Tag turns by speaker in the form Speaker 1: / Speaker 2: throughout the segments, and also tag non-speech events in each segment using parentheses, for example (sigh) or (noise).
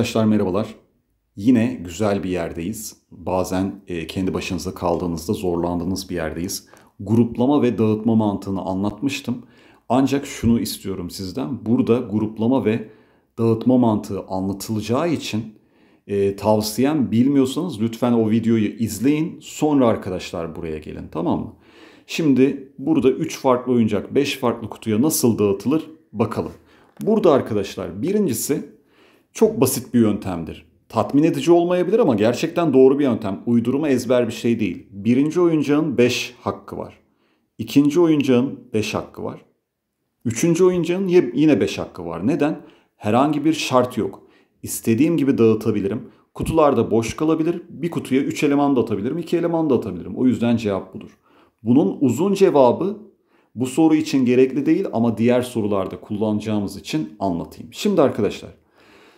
Speaker 1: Arkadaşlar merhabalar. Yine güzel bir yerdeyiz. Bazen e, kendi başınıza kaldığınızda zorlandığınız bir yerdeyiz. Gruplama ve dağıtma mantığını anlatmıştım. Ancak şunu istiyorum sizden. Burada gruplama ve dağıtma mantığı anlatılacağı için e, tavsiyem bilmiyorsanız lütfen o videoyu izleyin. Sonra arkadaşlar buraya gelin tamam mı? Şimdi burada 3 farklı oyuncak 5 farklı kutuya nasıl dağıtılır bakalım. Burada arkadaşlar birincisi çok basit bir yöntemdir. Tatmin edici olmayabilir ama gerçekten doğru bir yöntem. Uydurma ezber bir şey değil. Birinci oyuncağın 5 hakkı var. İkinci oyuncağın 5 hakkı var. Üçüncü oyuncağın yine 5 hakkı var. Neden? Herhangi bir şart yok. İstediğim gibi dağıtabilirim. Kutularda boş kalabilir. Bir kutuya 3 eleman da atabilirim, 2 eleman da atabilirim. O yüzden cevap budur. Bunun uzun cevabı bu soru için gerekli değil ama diğer sorularda kullanacağımız için anlatayım. Şimdi arkadaşlar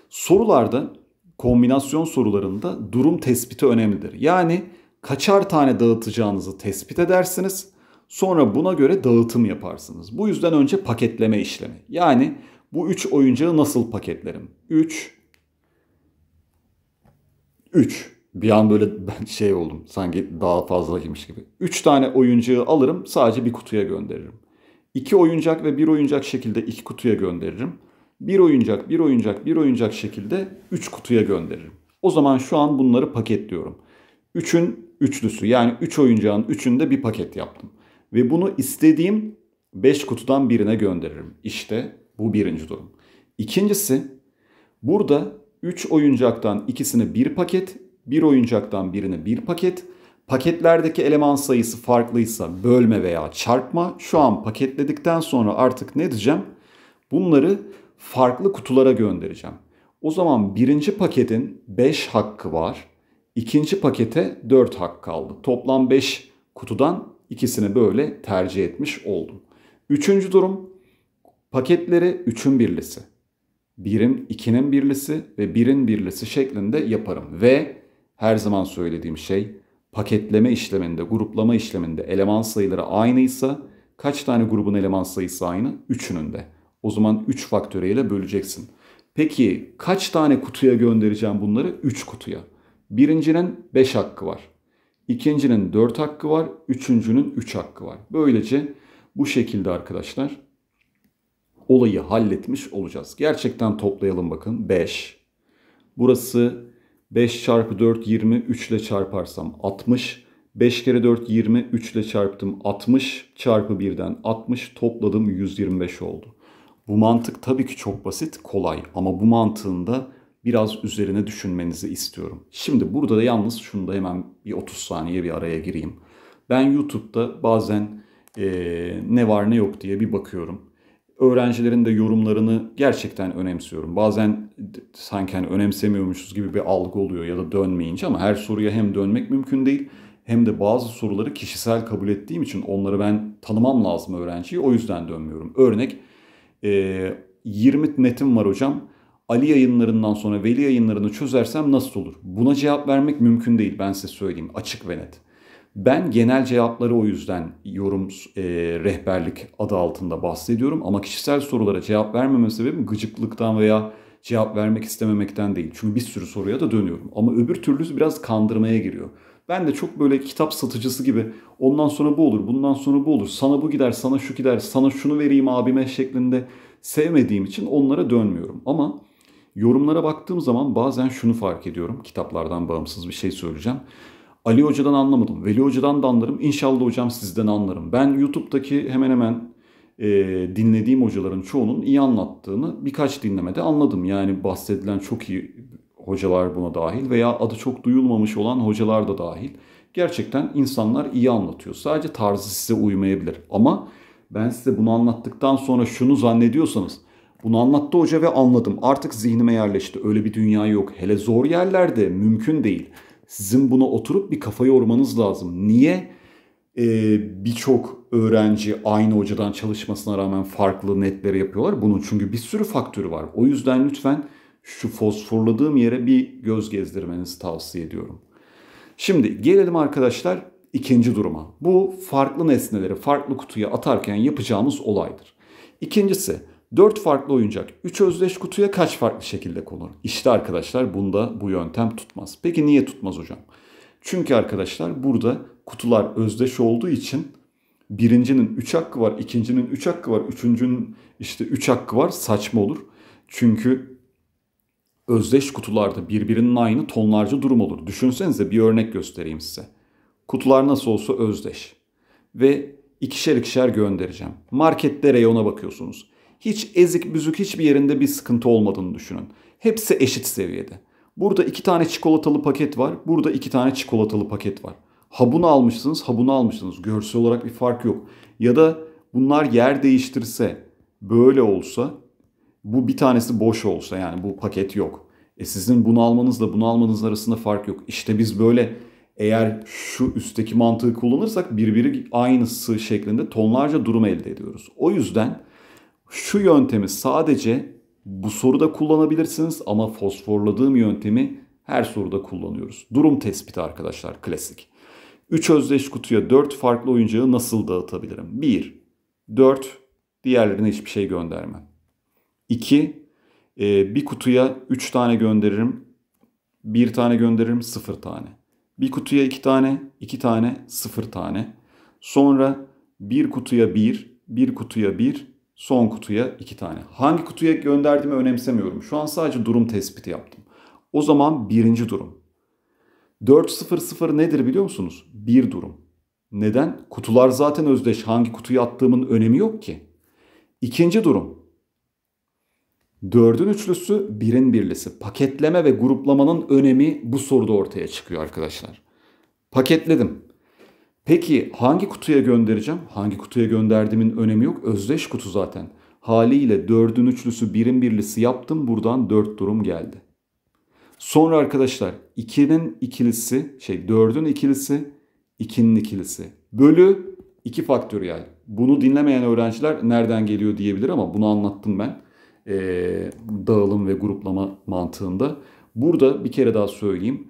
Speaker 1: Sorularda kombinasyon sorularında durum tespiti önemlidir. Yani kaçar tane dağıtacağınızı tespit edersiniz. Sonra buna göre dağıtım yaparsınız. Bu yüzden önce paketleme işlemi. Yani bu 3 oyuncağı nasıl paketlerim? 3 3 bir an böyle (laughs) ben şey oldum sanki daha fazlaymış gibi. 3 tane oyuncağı alırım sadece bir kutuya gönderirim. 2 oyuncak ve 1 oyuncak şekilde 2 kutuya gönderirim bir oyuncak, bir oyuncak, bir oyuncak şekilde 3 kutuya gönderirim. O zaman şu an bunları paketliyorum. 3'ün üçlüsü yani 3 üç oyuncağın 3'ünde bir paket yaptım. Ve bunu istediğim 5 kutudan birine gönderirim. İşte bu birinci durum. İkincisi burada 3 oyuncaktan ikisini bir paket, bir oyuncaktan birini bir paket, Paketlerdeki eleman sayısı farklıysa bölme veya çarpma. Şu an paketledikten sonra artık ne diyeceğim? Bunları farklı kutulara göndereceğim. O zaman birinci paketin 5 hakkı var. İkinci pakete 4 hak kaldı. Toplam 5 kutudan ikisini böyle tercih etmiş oldum. Üçüncü durum paketleri 3'ün birlisi. 1'in 2'nin birlisi ve 1'in birlisi şeklinde yaparım. Ve her zaman söylediğim şey paketleme işleminde, gruplama işleminde eleman sayıları aynıysa kaç tane grubun eleman sayısı aynı? Üçünün de. O zaman 3 faktöriyle böleceksin. Peki kaç tane kutuya göndereceğim bunları? 3 kutuya. Birincinin 5 hakkı var. İkincinin 4 hakkı var. Üçüncünün 3 üç hakkı var. Böylece bu şekilde arkadaşlar olayı halletmiş olacağız. Gerçekten toplayalım bakın. 5. Burası 5 çarpı 4 20 3 ile çarparsam 60. 5 kere 4 20 3 ile çarptım 60 çarpı 1'den 60 topladım 125 oldu. Bu mantık tabii ki çok basit, kolay ama bu mantığında biraz üzerine düşünmenizi istiyorum. Şimdi burada da yalnız şunu da hemen bir 30 saniye bir araya gireyim. Ben YouTube'da bazen e, ne var ne yok diye bir bakıyorum. Öğrencilerin de yorumlarını gerçekten önemsiyorum. Bazen sanki hani önemsemiyormuşuz gibi bir algı oluyor ya da dönmeyince ama her soruya hem dönmek mümkün değil hem de bazı soruları kişisel kabul ettiğim için onları ben tanımam lazım öğrenciyi o yüzden dönmüyorum. Örnek e, 20 netim var hocam. Ali yayınlarından sonra veli yayınlarını çözersem nasıl olur? Buna cevap vermek mümkün değil ben size söyleyeyim açık ve net. Ben genel cevapları o yüzden yorum e, rehberlik adı altında bahsediyorum ama kişisel sorulara cevap vermeme sebebim gıcıklıktan veya cevap vermek istememekten değil. Çünkü bir sürü soruya da dönüyorum ama öbür türlüsü biraz kandırmaya giriyor. Ben de çok böyle kitap satıcısı gibi ondan sonra bu olur, bundan sonra bu olur, sana bu gider, sana şu gider, sana şunu vereyim abime şeklinde sevmediğim için onlara dönmüyorum. Ama yorumlara baktığım zaman bazen şunu fark ediyorum. Kitaplardan bağımsız bir şey söyleyeceğim. Ali Hoca'dan anlamadım. Veli Hoca'dan da anlarım. İnşallah hocam sizden anlarım. Ben YouTube'daki hemen hemen e, dinlediğim hocaların çoğunun iyi anlattığını birkaç dinlemede anladım. Yani bahsedilen çok iyi hocalar buna dahil veya adı çok duyulmamış olan hocalar da dahil. Gerçekten insanlar iyi anlatıyor. Sadece tarzı size uymayabilir. Ama ben size bunu anlattıktan sonra şunu zannediyorsanız bunu anlattı hoca ve anladım. Artık zihnime yerleşti. Öyle bir dünya yok. Hele zor yerlerde mümkün değil. Sizin buna oturup bir kafa yormanız lazım. Niye ee, birçok öğrenci aynı hocadan çalışmasına rağmen farklı netleri yapıyorlar? Bunun çünkü bir sürü faktörü var. O yüzden lütfen şu fosforladığım yere bir göz gezdirmenizi tavsiye ediyorum. Şimdi gelelim arkadaşlar ikinci duruma. Bu farklı nesneleri farklı kutuya atarken yapacağımız olaydır. İkincisi 4 farklı oyuncak 3 özdeş kutuya kaç farklı şekilde konur? İşte arkadaşlar bunda bu yöntem tutmaz. Peki niye tutmaz hocam? Çünkü arkadaşlar burada kutular özdeş olduğu için birincinin 3 hakkı var, ikincinin 3 hakkı var, üçüncünün işte 3 hakkı var saçma olur. Çünkü özdeş kutularda birbirinin aynı tonlarca durum olur. Düşünsenize bir örnek göstereyim size. Kutular nasıl olsa özdeş. Ve ikişer ikişer göndereceğim. Markette reyona bakıyorsunuz. Hiç ezik büzük hiçbir yerinde bir sıkıntı olmadığını düşünün. Hepsi eşit seviyede. Burada iki tane çikolatalı paket var. Burada iki tane çikolatalı paket var. Ha bunu almışsınız, ha bunu almışsınız. Görsel olarak bir fark yok. Ya da bunlar yer değiştirse, böyle olsa bu bir tanesi boş olsa yani bu paket yok. E sizin bunu almanızla bunu almanız arasında fark yok. İşte biz böyle eğer şu üstteki mantığı kullanırsak birbiri aynısı şeklinde tonlarca durum elde ediyoruz. O yüzden şu yöntemi sadece bu soruda kullanabilirsiniz ama fosforladığım yöntemi her soruda kullanıyoruz. Durum tespiti arkadaşlar klasik. 3 özdeş kutuya 4 farklı oyuncağı nasıl dağıtabilirim? 1. 4. Diğerlerine hiçbir şey göndermem. 2. E, bir kutuya 3 tane gönderirim. 1 tane gönderirim 0 tane. Bir kutuya 2 tane, 2 tane, 0 tane. Sonra bir kutuya 1, bir kutuya 1, son kutuya 2 tane. Hangi kutuya gönderdiğimi önemsemiyorum. Şu an sadece durum tespiti yaptım. O zaman birinci durum. 400 nedir biliyor musunuz? Bir durum. Neden? Kutular zaten özdeş. Hangi kutuyu attığımın önemi yok ki. İkinci durum. Dördün üçlüsü, birin birlisi. Paketleme ve gruplamanın önemi bu soruda ortaya çıkıyor arkadaşlar. Paketledim. Peki hangi kutuya göndereceğim? Hangi kutuya gönderdiğimin önemi yok. Özdeş kutu zaten. Haliyle dördün üçlüsü, birin birlisi yaptım. Buradan dört durum geldi. Sonra arkadaşlar ikinin ikilisi, şey dördün ikilisi, ikinin ikilisi. Bölü iki faktöriyel. Bunu dinlemeyen öğrenciler nereden geliyor diyebilir ama bunu anlattım ben e, dağılım ve gruplama mantığında. Burada bir kere daha söyleyeyim.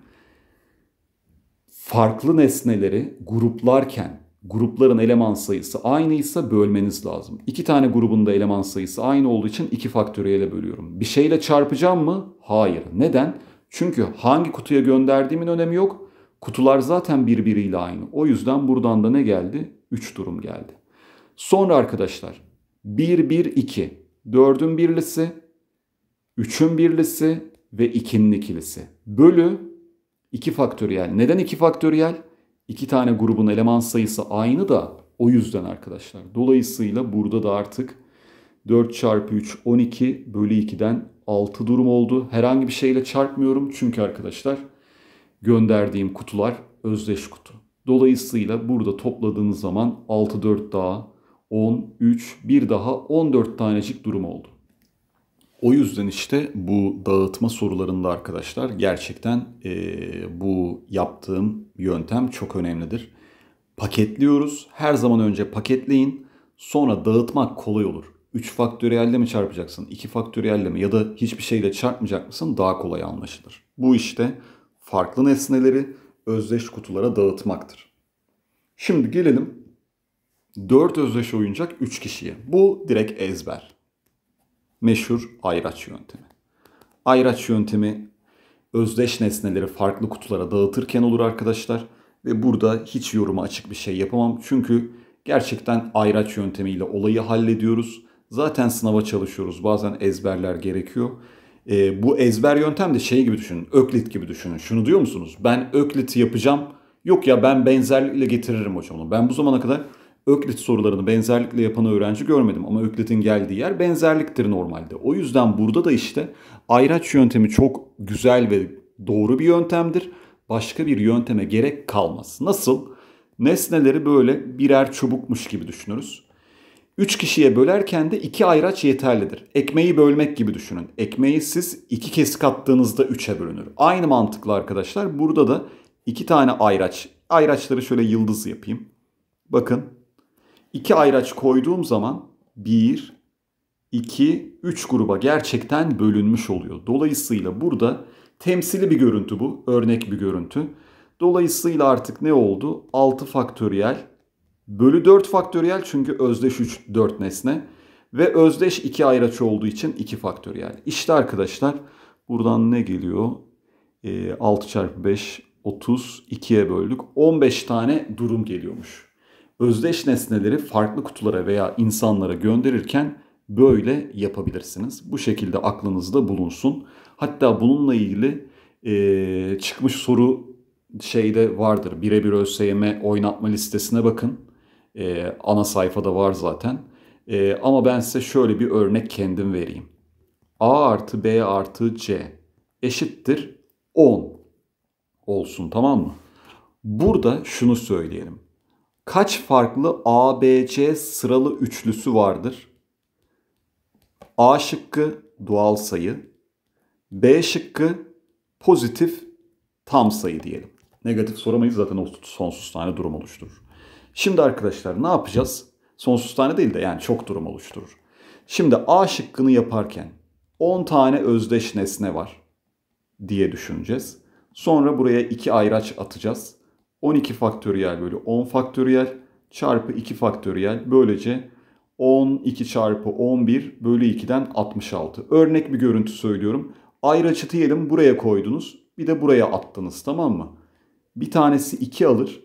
Speaker 1: Farklı nesneleri gruplarken grupların eleman sayısı aynıysa bölmeniz lazım. İki tane grubun da eleman sayısı aynı olduğu için iki faktöriyle bölüyorum. Bir şeyle çarpacağım mı? Hayır. Neden? Çünkü hangi kutuya gönderdiğimin önemi yok. Kutular zaten birbiriyle aynı. O yüzden buradan da ne geldi? 3 durum geldi. Sonra arkadaşlar 1 1 2 dördün birlisi, üçün birlisi ve ikinin ikilisi. Bölü 2 faktöriyel. Neden 2 faktöriyel? 2 tane grubun eleman sayısı aynı da o yüzden arkadaşlar. Dolayısıyla burada da artık 4 çarpı 3 12 bölü 2'den 6 durum oldu. Herhangi bir şeyle çarpmıyorum çünkü arkadaşlar gönderdiğim kutular özdeş kutu. Dolayısıyla burada topladığınız zaman 6 4 daha 10, 3, bir daha 14 tanecik durum oldu. O yüzden işte bu dağıtma sorularında arkadaşlar gerçekten e, bu yaptığım yöntem çok önemlidir. Paketliyoruz. Her zaman önce paketleyin. Sonra dağıtmak kolay olur. 3 faktöriyelle mi çarpacaksın? 2 faktöriyelle mi? Ya da hiçbir şeyle çarpmayacak mısın? Daha kolay anlaşılır. Bu işte farklı nesneleri özdeş kutulara dağıtmaktır. Şimdi gelelim 4 özdeş oyuncak 3 kişiye. Bu direkt ezber. Meşhur ayraç yöntemi. Ayraç yöntemi özdeş nesneleri farklı kutulara dağıtırken olur arkadaşlar. Ve burada hiç yoruma açık bir şey yapamam. Çünkü gerçekten ayraç yöntemiyle olayı hallediyoruz. Zaten sınava çalışıyoruz. Bazen ezberler gerekiyor. E, bu ezber yöntem de şey gibi düşünün. Öklit gibi düşünün. Şunu diyor musunuz? Ben Öklit yapacağım. Yok ya ben benzerlikle getiririm hocam. Ben bu zamana kadar Öklit sorularını benzerlikle yapan öğrenci görmedim ama Öklit'in geldiği yer benzerliktir normalde. O yüzden burada da işte ayraç yöntemi çok güzel ve doğru bir yöntemdir. Başka bir yönteme gerek kalmaz. Nasıl? Nesneleri böyle birer çubukmuş gibi düşünürüz. Üç kişiye bölerken de iki ayraç yeterlidir. Ekmeği bölmek gibi düşünün. Ekmeği siz iki kesik attığınızda üçe bölünür. Aynı mantıkla arkadaşlar burada da iki tane ayraç. Ayraçları şöyle yıldız yapayım. Bakın iki ayraç koyduğum zaman 1, 2, 3 gruba gerçekten bölünmüş oluyor. Dolayısıyla burada temsili bir görüntü bu. Örnek bir görüntü. Dolayısıyla artık ne oldu? 6 faktöriyel bölü 4 faktöriyel çünkü özdeş 3 4 nesne ve özdeş 2 ayraç olduğu için 2 faktöriyel. İşte arkadaşlar buradan ne geliyor? E, ee, 6 çarpı 5 30 2'ye böldük. 15 tane durum geliyormuş özdeş nesneleri farklı kutulara veya insanlara gönderirken böyle yapabilirsiniz. Bu şekilde aklınızda bulunsun. Hatta bununla ilgili e, çıkmış soru şeyde vardır. Birebir ÖSYM oynatma listesine bakın. E, ana sayfada var zaten. E, ama ben size şöyle bir örnek kendim vereyim. A artı B artı C eşittir 10 olsun tamam mı? Burada şunu söyleyelim kaç farklı ABC sıralı üçlüsü vardır? A şıkkı doğal sayı, B şıkkı pozitif tam sayı diyelim. Negatif soramayız zaten o sonsuz tane durum oluşturur. Şimdi arkadaşlar ne yapacağız? Sonsuz tane değil de yani çok durum oluşturur. Şimdi A şıkkını yaparken 10 tane özdeş nesne var diye düşüneceğiz. Sonra buraya 2 ayraç atacağız. 12 faktöriyel bölü 10 faktöriyel çarpı 2 faktöriyel böylece 12 çarpı 11 bölü 2'den 66. Örnek bir görüntü söylüyorum. Ayrı Ayraçı diyelim buraya koydunuz bir de buraya attınız tamam mı? Bir tanesi 2 alır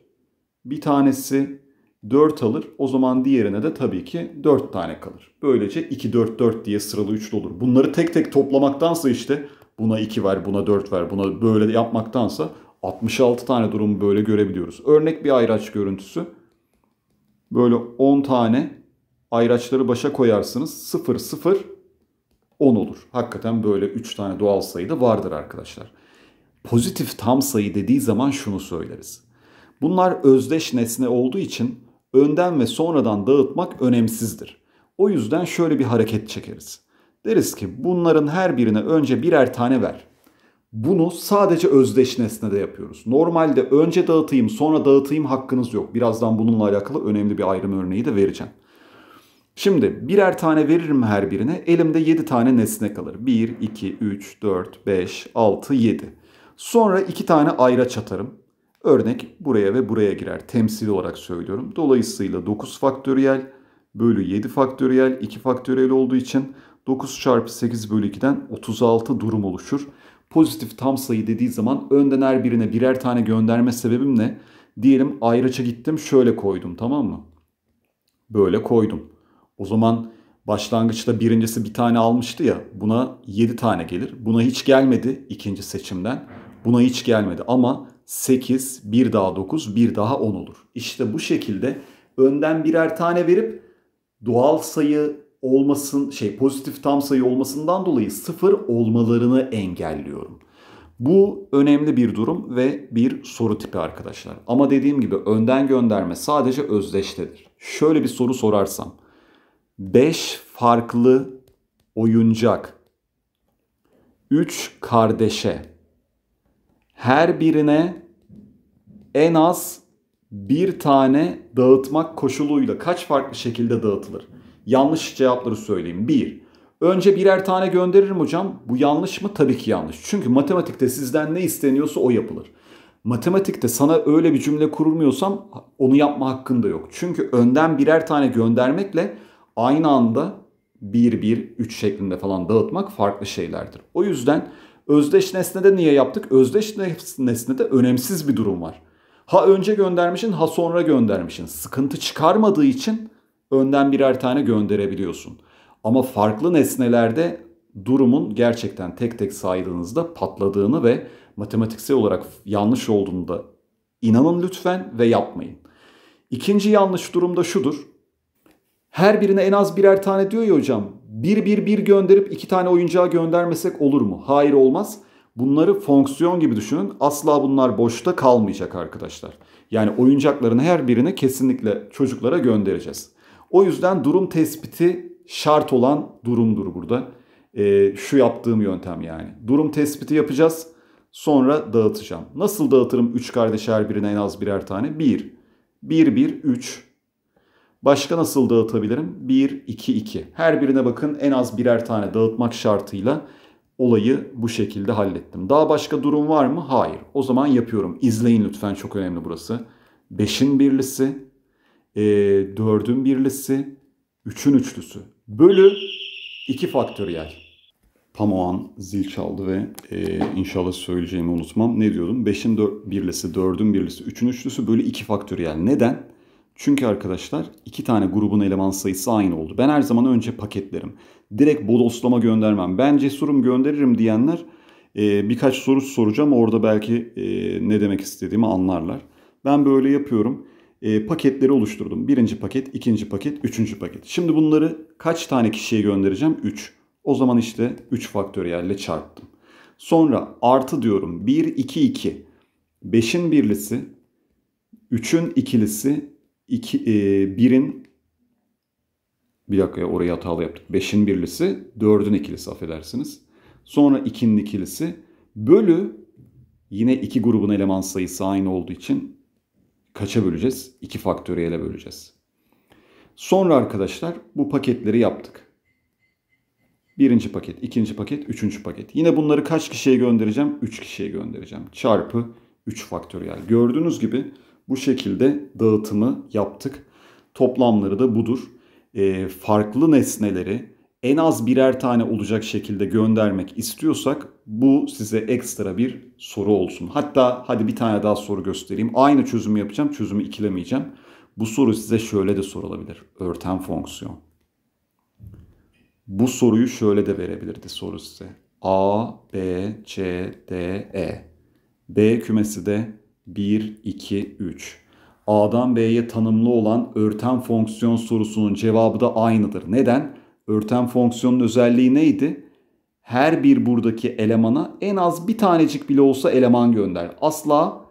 Speaker 1: bir tanesi 4 alır o zaman diğerine de tabii ki 4 tane kalır. Böylece 2 4 4 diye sıralı üçlü olur. Bunları tek tek toplamaktansa işte buna 2 ver buna 4 ver buna böyle yapmaktansa 66 tane durumu böyle görebiliyoruz. Örnek bir ayraç görüntüsü. Böyle 10 tane ayraçları başa koyarsınız. 0, 0, 10 olur. Hakikaten böyle 3 tane doğal sayı da vardır arkadaşlar. Pozitif tam sayı dediği zaman şunu söyleriz. Bunlar özdeş nesne olduğu için önden ve sonradan dağıtmak önemsizdir. O yüzden şöyle bir hareket çekeriz. Deriz ki bunların her birine önce birer tane ver. Bunu sadece özdeş nesnede yapıyoruz. Normalde önce dağıtayım sonra dağıtayım hakkınız yok. Birazdan bununla alakalı önemli bir ayrım örneği de vereceğim. Şimdi birer tane veririm her birine. Elimde 7 tane nesne kalır. 1, 2, 3, 4, 5, 6, 7. Sonra 2 tane ayraç atarım. Örnek buraya ve buraya girer. Temsil olarak söylüyorum. Dolayısıyla 9 faktöriyel bölü 7 faktöriyel 2 faktöriyel olduğu için 9 çarpı 8 bölü 2'den 36 durum oluşur pozitif tam sayı dediği zaman önden her birine birer tane gönderme sebebim ne? Diyelim ayraça gittim şöyle koydum tamam mı? Böyle koydum. O zaman başlangıçta birincisi bir tane almıştı ya buna 7 tane gelir. Buna hiç gelmedi ikinci seçimden. Buna hiç gelmedi ama 8, bir daha 9, bir daha 10 olur. İşte bu şekilde önden birer tane verip doğal sayı olmasın şey pozitif tam sayı olmasından dolayı sıfır olmalarını engelliyorum. Bu önemli bir durum ve bir soru tipi arkadaşlar. Ama dediğim gibi önden gönderme sadece özdeştedir. Şöyle bir soru sorarsam. 5 farklı oyuncak 3 kardeşe her birine en az bir tane dağıtmak koşuluyla kaç farklı şekilde dağıtılır? yanlış cevapları söyleyeyim. Bir Önce birer tane gönderirim hocam. Bu yanlış mı? Tabii ki yanlış. Çünkü matematikte sizden ne isteniyorsa o yapılır. Matematikte sana öyle bir cümle kurulmuyorsam onu yapma hakkın da yok. Çünkü önden birer tane göndermekle aynı anda 1 1 3 şeklinde falan dağıtmak farklı şeylerdir. O yüzden özdeş nesnede niye yaptık? Özdeş nesnede önemsiz bir durum var. Ha önce göndermişin ha sonra göndermişin. Sıkıntı çıkarmadığı için önden birer tane gönderebiliyorsun. Ama farklı nesnelerde durumun gerçekten tek tek saydığınızda patladığını ve matematiksel olarak yanlış olduğunu da inanın lütfen ve yapmayın. İkinci yanlış durumda şudur. Her birine en az birer tane diyor ya hocam. Bir bir bir gönderip iki tane oyuncağa göndermesek olur mu? Hayır olmaz. Bunları fonksiyon gibi düşünün. Asla bunlar boşta kalmayacak arkadaşlar. Yani oyuncakların her birini kesinlikle çocuklara göndereceğiz. O yüzden durum tespiti şart olan durumdur burada. E, şu yaptığım yöntem yani. Durum tespiti yapacağız. Sonra dağıtacağım. Nasıl dağıtırım 3 kardeş her birine en az birer tane? 1. 1, 1, 3. Başka nasıl dağıtabilirim? 1, 2, 2. Her birine bakın en az birer tane dağıtmak şartıyla olayı bu şekilde hallettim. Daha başka durum var mı? Hayır. O zaman yapıyorum. İzleyin lütfen çok önemli burası. 5'in birlisi e, ee, 4'ün birlisi, 3'ün üçlüsü bölü iki faktöriyel. Tam o an zil çaldı ve e, inşallah söyleyeceğimi unutmam. Ne diyordum? Beşin dör, birlisi, 4'ün birlisi, 3'ün üçlüsü bölü iki faktöriyel. Neden? Çünkü arkadaşlar iki tane grubun eleman sayısı aynı oldu. Ben her zaman önce paketlerim. Direkt bodoslama göndermem. Ben cesurum gönderirim diyenler e, birkaç soru soracağım. Orada belki e, ne demek istediğimi anlarlar. Ben böyle yapıyorum. E, paketleri oluşturdum. Birinci paket, ikinci paket, üçüncü paket. Şimdi bunları kaç tane kişiye göndereceğim? 3. O zaman işte 3 faktöriyelle çarptım. Sonra artı diyorum 1, 2, 2. 5'in birlisi, 3'ün ikilisi, 2, e, bir dakika ya, orayı hatalı yaptık. 5'in birlisi, 4'ün ikilisi affedersiniz. Sonra 2'nin ikilisi bölü yine iki grubun eleman sayısı aynı olduğu için kaça böleceğiz? 2 faktöriyele böleceğiz. Sonra arkadaşlar bu paketleri yaptık. Birinci paket, ikinci paket, üçüncü paket. Yine bunları kaç kişiye göndereceğim? 3 kişiye göndereceğim. Çarpı 3 faktöriyel. Gördüğünüz gibi bu şekilde dağıtımı yaptık. Toplamları da budur. E, farklı nesneleri en az birer tane olacak şekilde göndermek istiyorsak bu size ekstra bir soru olsun. Hatta hadi bir tane daha soru göstereyim. Aynı çözümü yapacağım, çözümü ikilemeyeceğim. Bu soru size şöyle de sorulabilir. Örten fonksiyon. Bu soruyu şöyle de verebilirdi soru size. A, B, C, D, E. B kümesi de 1, 2, 3. A'dan B'ye tanımlı olan örten fonksiyon sorusunun cevabı da aynıdır. Neden? Örten fonksiyonun özelliği neydi? Her bir buradaki elemana en az bir tanecik bile olsa eleman gönder. Asla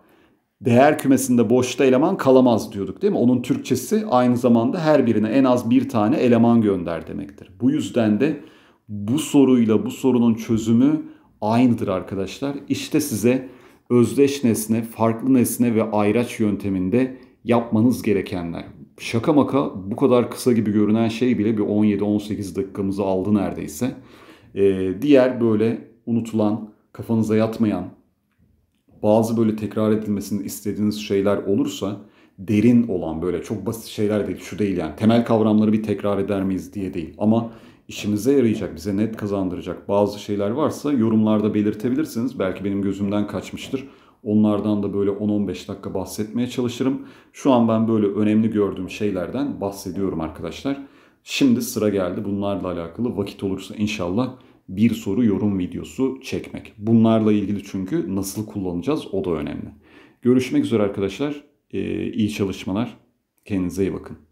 Speaker 1: değer kümesinde boşta eleman kalamaz diyorduk değil mi? Onun Türkçesi aynı zamanda her birine en az bir tane eleman gönder demektir. Bu yüzden de bu soruyla bu sorunun çözümü aynıdır arkadaşlar. İşte size özdeş nesne, farklı nesne ve ayraç yönteminde yapmanız gerekenler. Şaka maka bu kadar kısa gibi görünen şey bile bir 17-18 dakikamızı aldı neredeyse. Ee, diğer böyle unutulan, kafanıza yatmayan, bazı böyle tekrar edilmesini istediğiniz şeyler olursa derin olan böyle çok basit şeyler değil, şu değil yani temel kavramları bir tekrar eder miyiz diye değil. Ama işimize yarayacak, bize net kazandıracak bazı şeyler varsa yorumlarda belirtebilirsiniz. Belki benim gözümden kaçmıştır. Onlardan da böyle 10-15 dakika bahsetmeye çalışırım. Şu an ben böyle önemli gördüğüm şeylerden bahsediyorum arkadaşlar. Şimdi sıra geldi bunlarla alakalı vakit olursa inşallah bir soru yorum videosu çekmek. Bunlarla ilgili çünkü nasıl kullanacağız o da önemli. Görüşmek üzere arkadaşlar. Ee, iyi çalışmalar. Kendinize iyi bakın.